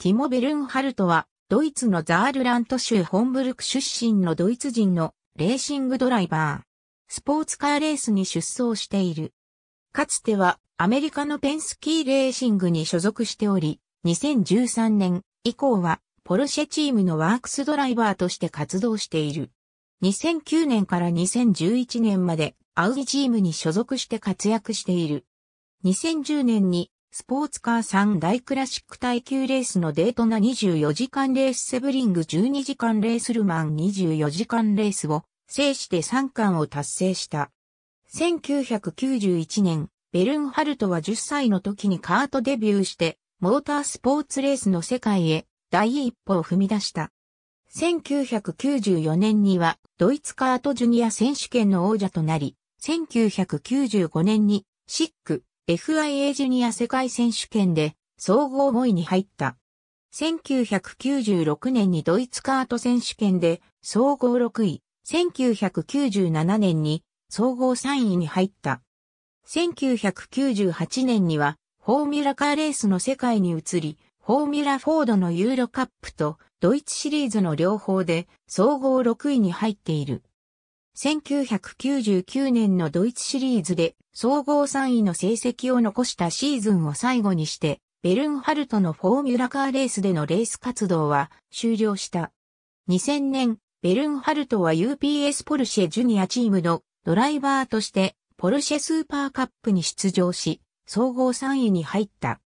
ティモ・ベルンハルトは、ドイツのザールラント州ホンブルク出身のドイツ人のレーシングドライバー。スポーツカーレースに出走している。かつてはアメリカのペンスキーレーシングに所属しており、2013年以降はポルシェチームのワークスドライバーとして活動している。2009年から2011年までアウディチームに所属して活躍している。2010年にスポーツカー3大クラシック耐久レースのデートナ24時間レースセブリング12時間レースルマン24時間レースを制して3冠を達成した。1991年、ベルンハルトは10歳の時にカートデビューして、モータースポーツレースの世界へ第一歩を踏み出した。1994年にはドイツカートジュニア選手権の王者となり、1995年にシック FIA ジュニア世界選手権で総合5位に入った。1996年にドイツカート選手権で総合6位、1997年に総合3位に入った。1998年にはフォーミュラカーレースの世界に移り、フォーミュラフォードのユーロカップとドイツシリーズの両方で総合6位に入っている。1999年のドイツシリーズで総合3位の成績を残したシーズンを最後にして、ベルンハルトのフォーミュラカーレースでのレース活動は終了した。2000年、ベルンハルトは UPS ポルシェジュニアチームのドライバーとしてポルシェスーパーカップに出場し、総合3位に入った。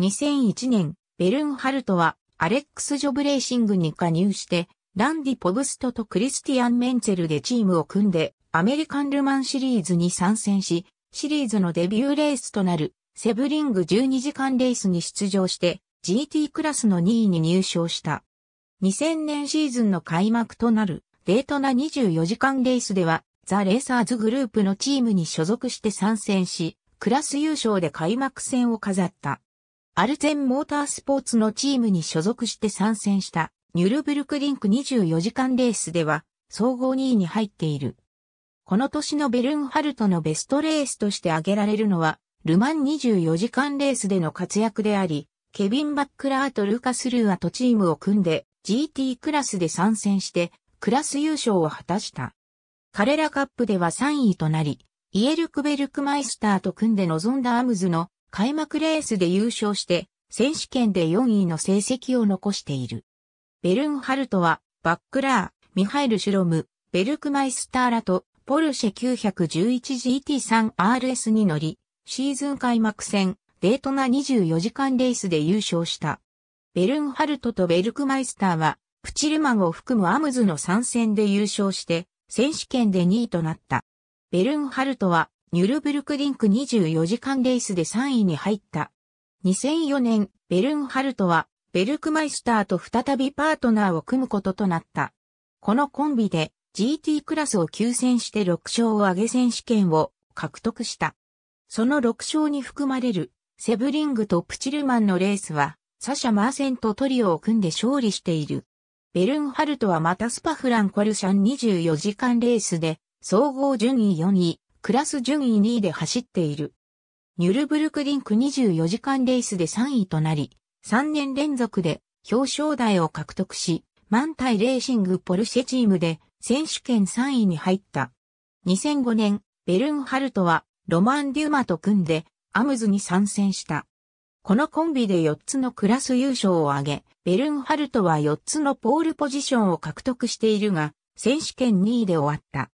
2001年、ベルンハルトはアレックス・ジョブレーシングに加入してランディ・ポブストとクリスティアン・メンツェルでチームを組んで、アメリカン・ルマンシリーズに参戦し、シリーズのデビューレースとなる、セブリング12時間レースに出場して、GT クラスの2位に入賞した。2000年シーズンの開幕となる、デートな24時間レースでは、ザ・レーサーズグループのチームに所属して参戦し、クラス優勝で開幕戦を飾った。アルゼンモータースポーツのチームに所属して参戦した。ニュルブルクリンク24時間レースでは、総合2位に入っている。この年のベルンハルトのベストレースとして挙げられるのは、ルマン24時間レースでの活躍であり、ケビン・バックラーとルーカス・ルーアとチームを組んで GT クラスで参戦して、クラス優勝を果たした。彼らカップでは3位となり、イエルクベルクマイスターと組んで臨んだアムズの開幕レースで優勝して、選手権で4位の成績を残している。ベルンハルトは、バックラー、ミハイル・シュロム、ベルクマイスターらと、ポルシェ 911GT3RS に乗り、シーズン開幕戦、デートナ24時間レースで優勝した。ベルンハルトとベルクマイスターは、プチルマンを含むアムズの参戦で優勝して、選手権で2位となった。ベルンハルトは、ニュルブルクリンク24時間レースで3位に入った。2004年、ベルンハルトは、ベルクマイスターと再びパートナーを組むこととなった。このコンビで GT クラスを急戦して6勝を挙げ選手権を獲得した。その6勝に含まれるセブリングとプチルマンのレースはサシャ・マーセンとトリオを組んで勝利している。ベルンハルトはまたスパフランコルシャン24時間レースで総合順位4位、クラス順位2位で走っている。ニュルブルクリンク24時間レースで3位となり、3年連続で表彰台を獲得し、満体レーシングポルシェチームで選手権3位に入った。2005年、ベルンハルトはロマン・デュマと組んでアムズに参戦した。このコンビで4つのクラス優勝を挙げ、ベルンハルトは4つのポールポジションを獲得しているが、選手権2位で終わった。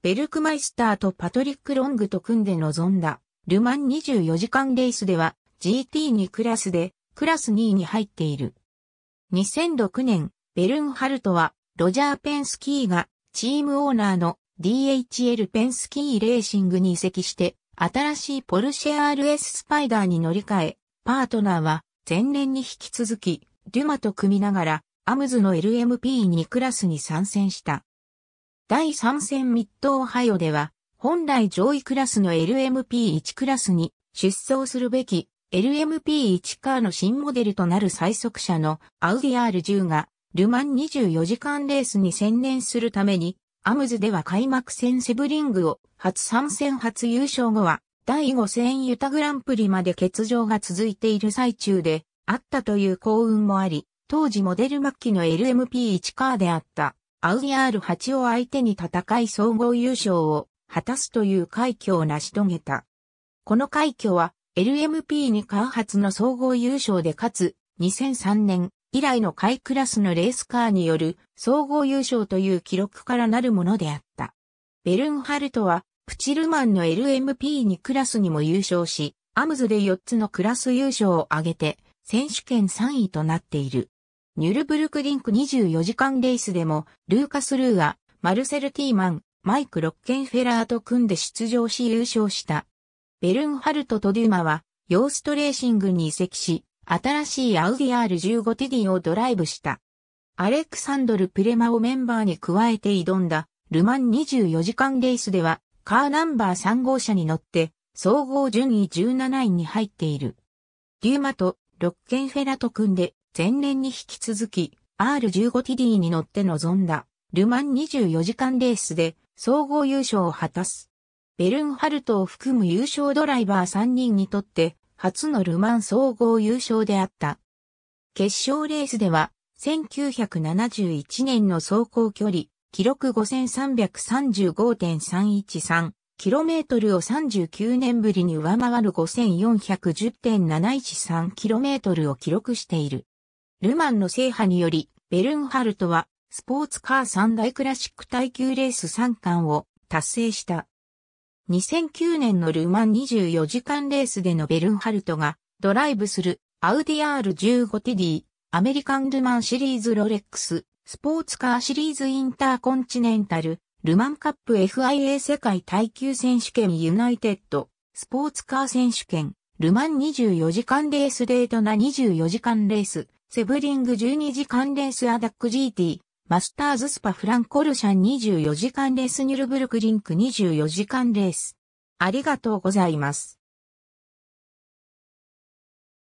ベルクマイスターとパトリック・ロングと組んで臨んだ、ルマン24時間レースでは GT2 クラスでクラス2位に入っている。2006年、ベルンハルトは、ロジャー・ペンスキーが、チームオーナーの DHL ペンスキーレーシングに移籍して、新しいポルシェ RS スパイダーに乗り換え、パートナーは、前年に引き続き、デュマと組みながら、アムズの LMP2 クラスに参戦した。第3戦ミッドオハイオでは、本来上位クラスの LMP1 クラスに出走するべき LMP1 カーの新モデルとなる最速車のアウディ R10 が、ルマン24時間レースに専念するために、アムズでは開幕戦セブリングを初参戦初優勝後は、第5戦ユタグランプリまで欠場が続いている最中で、あったという幸運もあり、当時モデル末期の LMP1 カーであったアウディ R8 を相手に戦い総合優勝を果たすという快挙を成し遂げた。この快挙は LMP2 カー発の総合優勝でかつ、2003年以来の下クラスのレースカーによる総合優勝という記録からなるものであった。ベルンハルトは、プチルマンの LMP2 クラスにも優勝し、アムズで4つのクラス優勝を挙げて、選手権3位となっている。ニュルブルクリンク24時間レースでも、ルーカス・ルーア、マルセル・ティーマン、マイク・ロッケンフェラーと組んで出場し優勝した。ベルンハルトとデュマは、ヨーストレーシングに移籍し、新しいアウディ R15TD をドライブした。アレクサンドル・プレマをメンバーに加えて挑んだ、ルマン24時間レースでは、カーナンバー3号車に乗って、総合順位17位に入っている。デューマとロッケンフェラと組んで、前年に引き続き、R15TD に乗って臨んだ、ルマン24時間レースで、総合優勝を果たす。ベルンハルトを含む優勝ドライバー3人にとって初のルマン総合優勝であった。決勝レースでは1971年の走行距離、記録 5335.313km を39年ぶりに上回る 5410.713km を記録している。ルマンの制覇により、ベルンハルトはスポーツカー三大クラシック耐久レース3冠を達成した。2009年のルマン24時間レースでのベルンハルトがドライブするアウディ R15TD アメリカンルマンシリーズロレックススポーツカーシリーズインターコンチネンタルルマンカップ FIA 世界耐久選手権ユナイテッドスポーツカー選手権ルマン24時間レースデートな24時間レースセブリング12時間レースアダック GT マスターズスパフランコルシャン24時間レースニュルブルクリンク24時間レース。ありがとうございます。